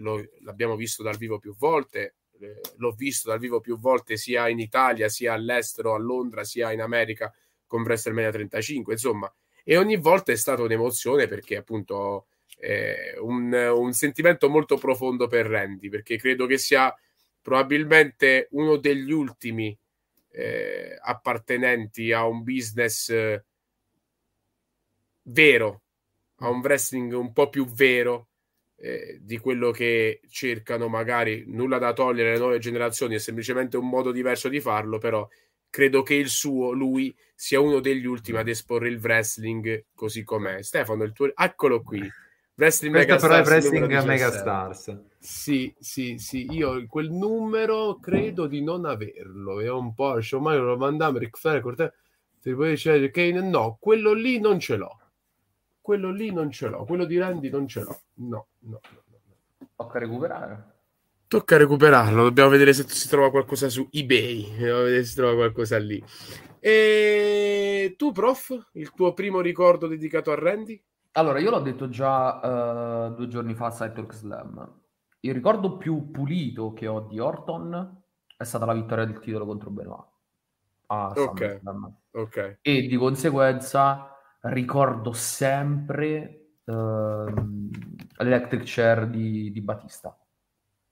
lo, l'abbiamo visto dal vivo più volte, eh, l'ho visto dal vivo più volte sia in Italia, sia all'estero, a Londra, sia in America con WrestleMania 35, insomma, e ogni volta è stata un'emozione perché appunto eh, un, un sentimento molto profondo per Randy, perché credo che sia probabilmente uno degli ultimi eh, appartenenti a un business eh, vero, a un wrestling un po' più vero eh, di quello che cercano magari nulla da togliere alle nuove generazioni, è semplicemente un modo diverso di farlo, però credo che il suo, lui, sia uno degli ultimi ad esporre il wrestling così com'è. Stefano, il tuo... Eccolo qui. Wrestling Questa Mega però Stars, è Wrestling Mega Sì, sì, sì. Io quel numero credo di non averlo. È un po'... Ormai lo mandiamo, Rick Flair, Cortez... Ti puoi dire, ok, no, quello lì non ce l'ho quello lì non ce l'ho, quello di Randy non ce l'ho. No, no, no. no. Tocca recuperare. Tocca recuperarlo, dobbiamo vedere se si trova qualcosa su eBay, dobbiamo vedere se si trova qualcosa lì. E tu, prof, il tuo primo ricordo dedicato a Randy? Allora, io l'ho detto già uh, due giorni fa a Cytork Slam. Il ricordo più pulito che ho di Orton è stata la vittoria del titolo contro Benoit. Ah, ok. ok. E di conseguenza ricordo sempre ehm, l'electric chair di, di Batista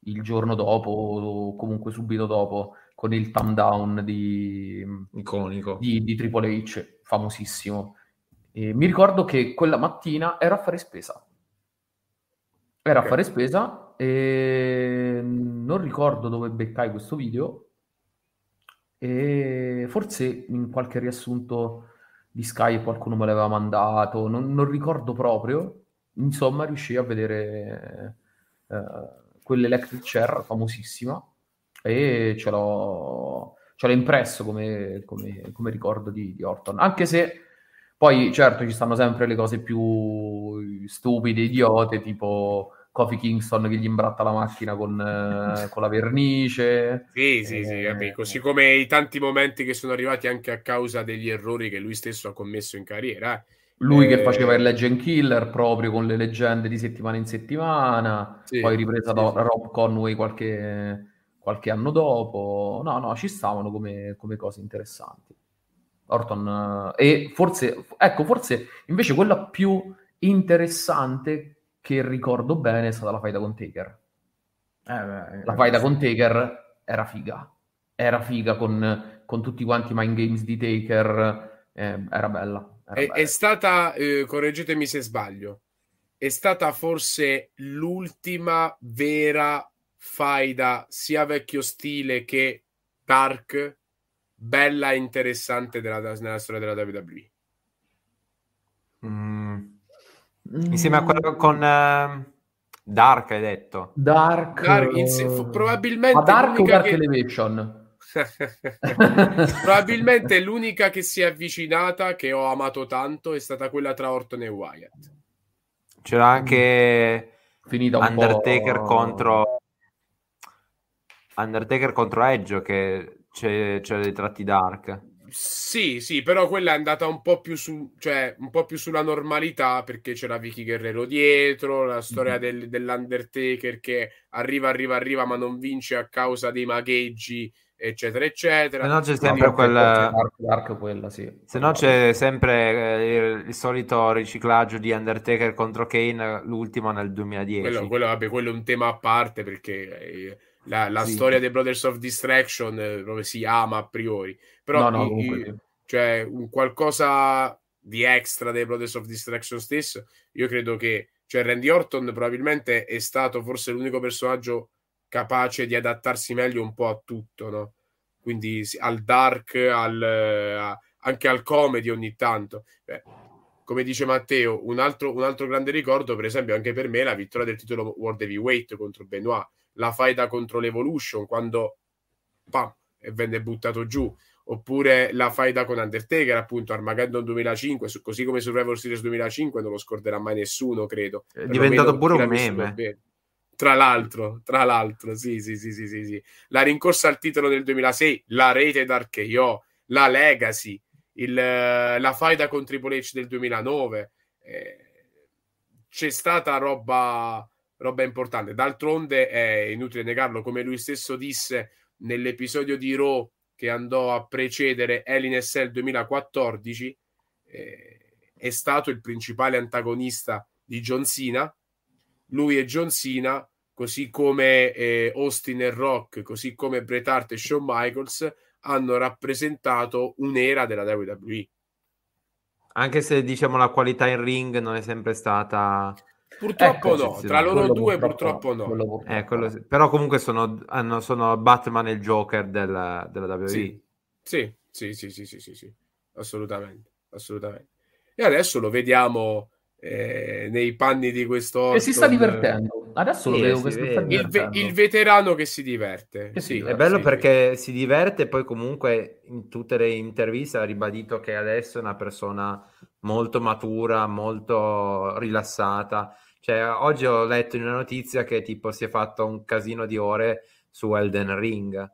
il giorno dopo o comunque subito dopo con il thumb down di, Iconico. di, di Triple H, famosissimo. E mi ricordo che quella mattina ero a fare spesa. Era a fare spesa e mm, non ricordo dove beccai questo video e forse in qualche riassunto di Sky qualcuno me l'aveva mandato, non, non ricordo proprio. Insomma, riuscii a vedere eh, eh, quell'electric chair famosissima e ce l'ho, ce l'ho impresso come, come, come ricordo di, di, Orton. Anche se poi, certo, ci stanno sempre le cose più stupide, idiote, tipo Kofi Kingston che gli imbratta la macchina con, eh, con la vernice. Sì, sì, sì, eh, vabbè, così come i tanti momenti che sono arrivati anche a causa degli errori che lui stesso ha commesso in carriera. Lui eh, che faceva il legend killer proprio con le leggende di settimana in settimana, sì, poi ripresa sì, da Rob Conway qualche, qualche, anno dopo. No, no, ci stavano come, come cose interessanti. Orton, eh, e forse, ecco, forse invece quella più interessante che ricordo bene è stata la faida con Taker. Eh beh, eh, la faida con Taker era figa. Era figa con, con tutti quanti i mind games di Taker. Eh, era bella. Era è, bella. è, stata, eh, correggetemi se sbaglio, è stata forse l'ultima vera faida sia vecchio stile che dark bella e interessante della, nella storia della WWE. Mm. Insieme a quello con uh, Dark, hai detto. Dark. Dark eh, insi- probabilmente. Dark Dark che... Elevation? probabilmente l'unica che si è avvicinata, che ho amato tanto, è stata quella tra Orton e Wyatt. C'era anche un Undertaker po'... contro Undertaker contro Edge che c'è, c'è dei tratti dark. Sì, sì, però quella è andata un po' più, su, cioè, un po più sulla normalità perché c'era Vicky Guerrero dietro, la storia mm-hmm. del, dell'Undertaker che arriva, arriva, arriva, ma non vince a causa dei magheggi, eccetera, eccetera. Se no c'è sempre quel... Arco, quella, sì. Se no c'è sempre eh, il, il, solito riciclaggio di Undertaker contro Kane, l'ultimo nel 2010. Quello, quello, vabbè, quello è un tema a parte perché... Eh, la, la sì. storia dei Brothers of Distraction eh, dove si ama a priori, però no, no, i, cioè, un qualcosa di extra dei Brothers of Distraction stesso, io credo che cioè, Randy Orton probabilmente è stato forse l'unico personaggio capace di adattarsi meglio un po' a tutto, no? quindi al dark, al, eh, a, anche al comedy ogni tanto. Beh, come dice Matteo, un altro, un altro grande ricordo, per esempio, anche per me, la vittoria del titolo World Heavyweight contro Benoit la faida contro l'Evolution quando pam, e venne buttato giù oppure la faida con Undertaker appunto Armageddon 2005 su, così come su Survivor Series 2005 non lo scorderà mai nessuno credo è diventato pure un meme tra l'altro, tra l'altro, sì, sì, sì, sì, sì, sì. La rincorsa al titolo del 2006, la rete d'Archeio, la Legacy, il, eh, la faida con Triple H del 2009. Eh, c'è stata roba roba importante. D'altronde è inutile negarlo, come lui stesso disse nell'episodio di Raw che andò a precedere Elin SL 2014, eh, è stato il principale antagonista di John Cena. Lui e John Cena, così come eh, Austin e Rock, così come Bret Hart e Shawn Michaels, hanno rappresentato un'era della WWE. Anche se diciamo la qualità in ring non è sempre stata Purtroppo ecco, no, sì, tra loro due purtroppo, purtroppo no. Purtroppo. Eh, quello, però comunque sono, hanno, sono, Batman e il Joker della, della WWE. Sì. Sì, sì, sì, sì, sì, sì, sì, assolutamente, assolutamente. E adesso lo vediamo eh, nei panni di questo... E si sta divertendo. Adesso sì, lo vedo questo il, ve- il, veterano che si diverte. Che sì, si diverte. è bello perché si diverte e poi comunque in tutte le interviste ha ribadito che adesso è una persona molto matura, molto rilassata cioè, oggi ho letto in una notizia che tipo si è fatto un casino di ore su Elden Ring.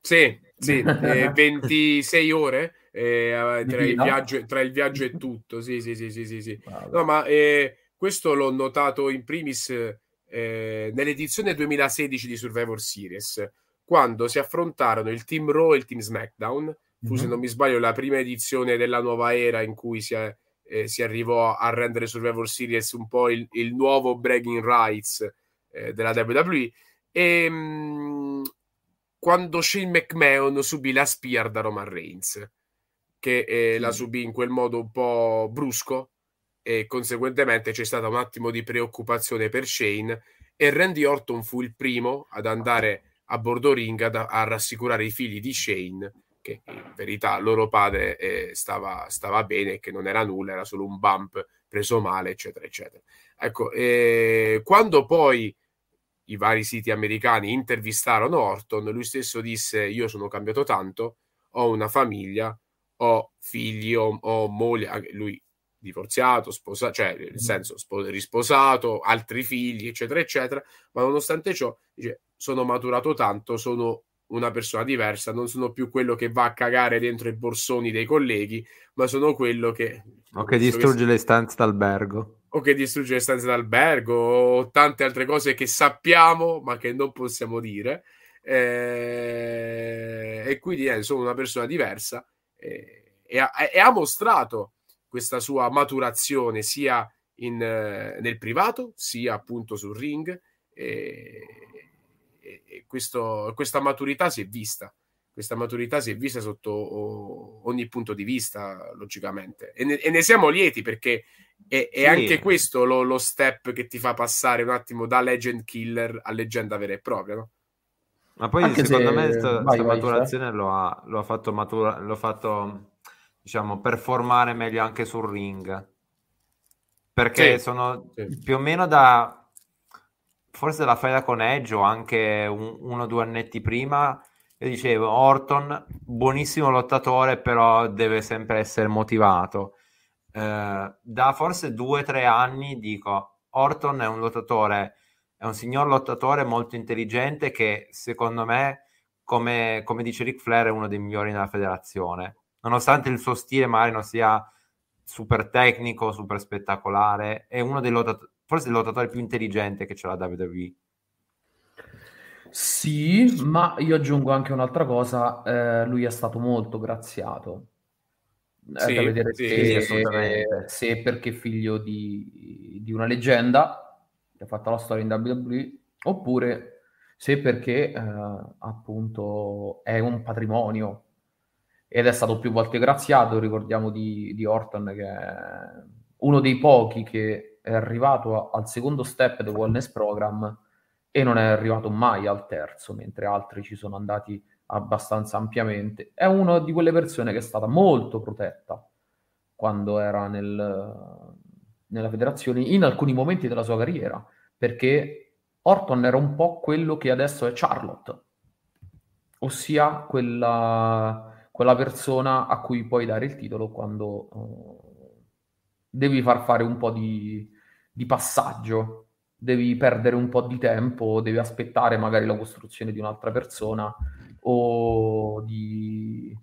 Sì, sì, eh, 26 ore eh, tra, il viaggio, tra, il viaggio, e tutto. Sì, sì, sì, sì, sì, sì. No, ma eh, questo l'ho notato in primis eh, nell'edizione 2016 di Survivor Series, quando si affrontarono il Team Raw e il Team SmackDown. Fu, mm-hmm. se mhm. non mi sbaglio, la prima edizione della nuova era in cui si è eh, si arrivò a rendere Survivor Series un po' il, il nuovo Breaking rights eh, della WWE. E mh, ehm, quando Shane McMahon subì la spear da Roman Reigns, che eh, mm. la subì in quel modo un po' brusco, e conseguentemente c'è stato un attimo di preoccupazione per Shane e Randy Orton fu il primo ad andare a bordo ring a, a rassicurare i figli di Shane che in verità loro padre eh, stava, stava bene, che non era nulla, era solo un bump preso male, eccetera, eccetera. Ecco, eh, quando poi i vari siti americani intervistarono Orton, lui stesso disse io sono cambiato tanto, ho una famiglia, ho figli, ho, ho moglie, lui divorziato, sposato, cioè nel mm. senso risposato, altri figli, eccetera, eccetera, ma nonostante ciò dice, sono maturato tanto, sono una persona diversa, non sono più quello che va a cagare dentro i borsoni dei colleghi, ma sono quello che... O che distrugge che... le stanze d'albergo. O che distrugge le stanze d'albergo, o tante altre cose che sappiamo ma che non possiamo dire. Eh... E quindi eh, sono una persona diversa eh, e, ha, e, ha, mostrato questa sua maturazione sia in, eh, nel privato, sia appunto sul ring. Eh, e, questo, questa maturità si è vista. Questa maturità si è vista sotto ogni punto di vista, logicamente. E ne, e ne siamo lieti perché è, è sì. anche questo lo, lo, step che ti fa passare un attimo da legend killer a leggenda vera e propria, no? Ma poi anche secondo se... me questa vai, maturazione Lo, ha, lo ha fatto, matura, lo fatto diciamo, performare meglio anche sul ring perché sì, sono sì. più o meno da forse la faida con Edge o anche un, uno o due annetti prima, io dicevo Orton, buonissimo lottatore, però deve sempre essere motivato. Eh, da forse due o tre anni dico, Orton è un lottatore, è un signor lottatore molto intelligente che secondo me, come, come dice Ric Flair, è uno dei migliori nella federazione. Nonostante il suo stile magari non sia super tecnico, super spettacolare, è uno dei lottatori forse il lottatore più intelligente che c'è la WWE. Sì, ma io aggiungo anche un'altra cosa, eh, lui è stato molto graziato. È eh, sì, da vedere sì, se, sì, se perché figlio di, di, una leggenda che ha fatto la storia in WWE, oppure se perché eh, appunto è un patrimonio ed è stato più volte graziato. Ricordiamo di, di Orton che è uno dei pochi che è arrivato al secondo step del wellness program e non è arrivato mai al terzo, mentre altri ci sono andati abbastanza ampiamente. È una di quelle persone che è stata molto protetta quando era nel, nella federazione in alcuni momenti della sua carriera, perché Orton era un po' quello che adesso è Charlotte, ossia quella, quella persona a cui puoi dare il titolo quando uh, devi far fare un po' di, di passaggio, devi perdere un po' di tempo, devi aspettare magari la costruzione di un'altra persona o di,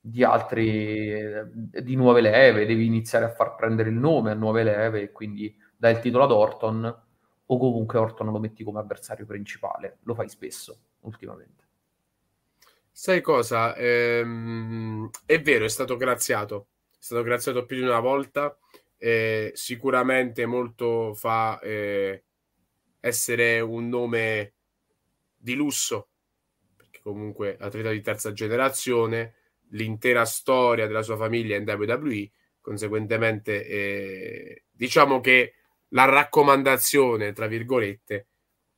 di altre di nuove leve, devi iniziare a far prendere il nome a nuove leve e quindi dai il titolo ad Orton o comunque Orton lo metti come avversario principale, lo fai spesso ultimamente. Sai cosa? Ehm, è vero, è stato graziato, è stato graziato più di una volta eh, sicuramente molto fa eh, essere un nome di lusso, perché comunque atleta di terza generazione, l'intera storia della sua famiglia in WWE, conseguentemente eh, diciamo che la raccomandazione, tra virgolette,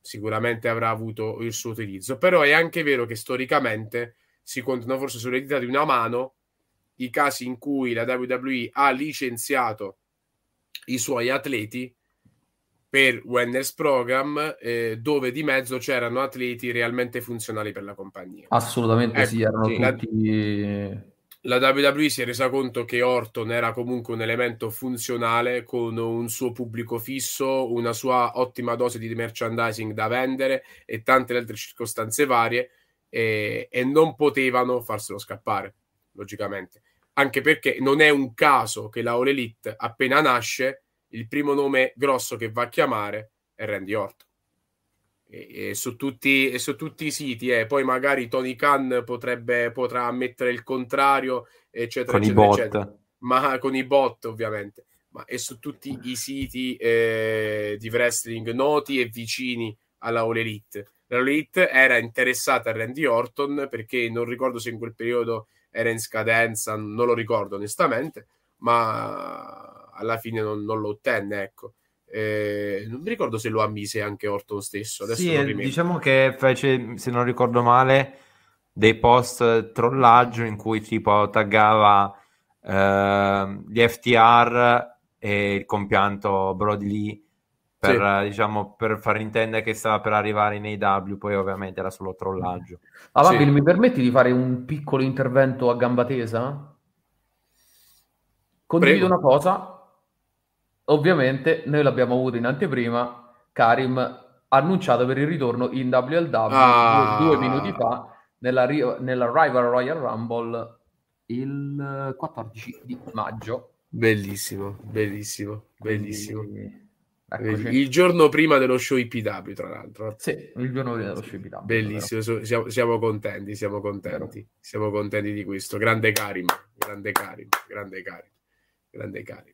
sicuramente avrà avuto il suo utilizzo, però è anche vero che storicamente si contano forse sulle dita di una mano i casi in cui la WWE ha licenziato i suoi atleti per Wellness Program eh, dove di mezzo c'erano atleti realmente funzionali per la compagnia. Assolutamente ecco, sì, erano sì, tutti... La, la WWE si è resa conto che Orton era comunque un elemento funzionale con un suo pubblico fisso, una sua ottima dose di merchandising da vendere e tante altre circostanze varie e, eh, e non potevano farselo scappare, logicamente anche perché non è un caso che la All Elite appena nasce il primo nome grosso che va a chiamare è Randy Orton e, e, su, tutti, e su, tutti, i siti eh. poi magari Tony Khan potrebbe, potrà ammettere il contrario eccetera con eccetera, eccetera ma con i bot ovviamente ma è su tutti i siti eh, di wrestling noti e vicini alla All Elite la All Elite era interessata a Randy Orton perché non ricordo se in quel periodo era in scadenza, non lo ricordo onestamente, ma alla fine non, non lo ottenne, ecco. Eh, non mi ricordo se lo ammise anche Orton stesso. Adesso sì, diciamo che fece, se non ricordo male, dei post trollaggio in cui tipo taggava eh, gli FTR e il compianto Brody Lee per, sì. diciamo, per far intendere che stava per arrivare nei W, poi ovviamente era solo trollaggio. Ah, Amabile, sì. mi permetti di fare un piccolo intervento a gamba tesa? Condivido Prego. una cosa, ovviamente noi l'abbiamo avuto in anteprima, Karim annunciato per il ritorno in WLW ah. due, due, minuti fa nella, nella Rival Royal Rumble il 14 di maggio. Bellissimo, bellissimo, bellissimo. Quindi Eccoci. Il giorno prima dello show IPW, tra l'altro. Sì, il giorno prima dello show IPW. Bellissimo, siamo, siamo contenti, siamo contenti, Vero. siamo contenti di questo. Grande Karim, grande Karim, grande Karim, grande Karim.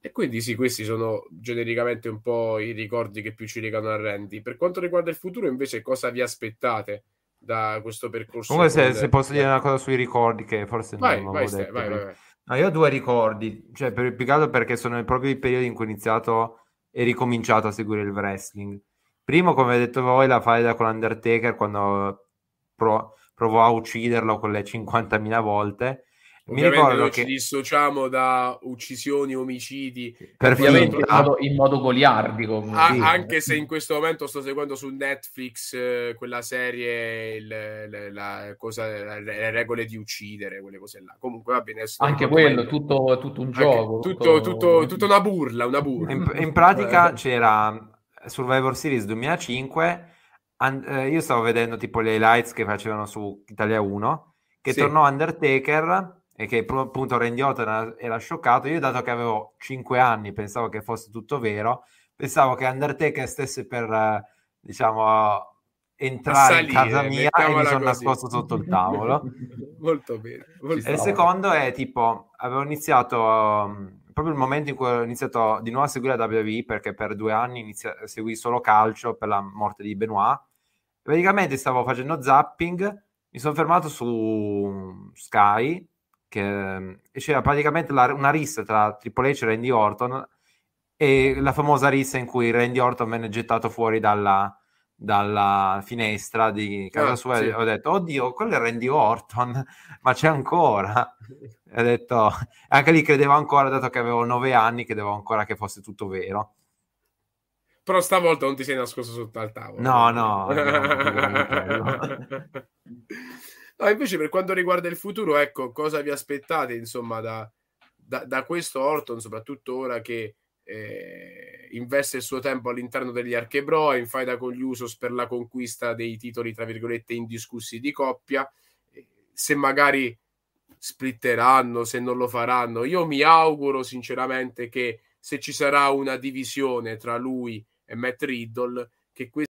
E quindi sì, questi sono genericamente un po' i ricordi che più ci legano a Randy. Per quanto riguarda il futuro, invece, cosa vi aspettate da questo percorso? Comunque, se, se, posso dire una cosa sui ricordi, che forse vai, non vai, detto, vai, vai, vai. No, io ho due ricordi, cioè, per, più perché sono proprio i periodi in cui ho iniziato e ricominciato a seguire il wrestling. Primo, come avete detto voi, la faida con l'Undertaker quando pro- provò a ucciderlo con le 50.000 volte mi ricordo noi che ci dissociamo da uccisioni, omicidi, per ovviamente in modo, in modo goliardico. A, sì. Anche se in questo momento sto seguendo su Netflix eh, quella serie, il, la, la cosa, la, le regole di uccidere, quelle cose là. Comunque va bene. Anche quello, tutto, tutto, un gioco. Tutto, tutto... tutto, una burla, una burla. In, in pratica eh. c'era Survivor Series 2005. And, eh, io stavo vedendo tipo le lights che facevano su Italia 1 che sì. tornò Undertaker e che appunto Randy Orton era scioccato. Io, dato che avevo 5 anni, pensavo che fosse tutto vero, pensavo che Undertaker stesse per, diciamo, entrare salire, in casa mia e mi sono nascosto sotto il tavolo. molto bene. Molto e il secondo è tipo, avevo iniziato, um, proprio il momento in cui ho iniziato di nuovo a seguire la WWE, perché per due anni inizia- seguì solo calcio per la morte di Benoit. Praticamente stavo facendo zapping, mi sono fermato su Sky che mm, c'era praticamente la, una rissa tra Triple H e Randy Orton e la famosa rissa in cui Randy Orton venne gettato fuori dalla, dalla finestra di casa eh, sua sì. e ho detto oddio quello è Randy Orton ma c'è ancora e ho detto anche lì credevo ancora dato che avevo nove anni credevo ancora che fosse tutto vero però stavolta non ti sei nascosto sotto al tavolo no no, no No, invece per quanto riguarda il futuro, ecco, cosa vi aspettate insomma da, da, da questo Orton, soprattutto ora che eh, investe il suo tempo all'interno degli Archebro, in faida con gli Usos per la conquista dei titoli, tra virgolette, indiscussi di coppia, eh, se magari splitteranno, se non lo faranno. Io mi auguro sinceramente che se ci sarà una divisione tra lui e Matt Riddle, che questo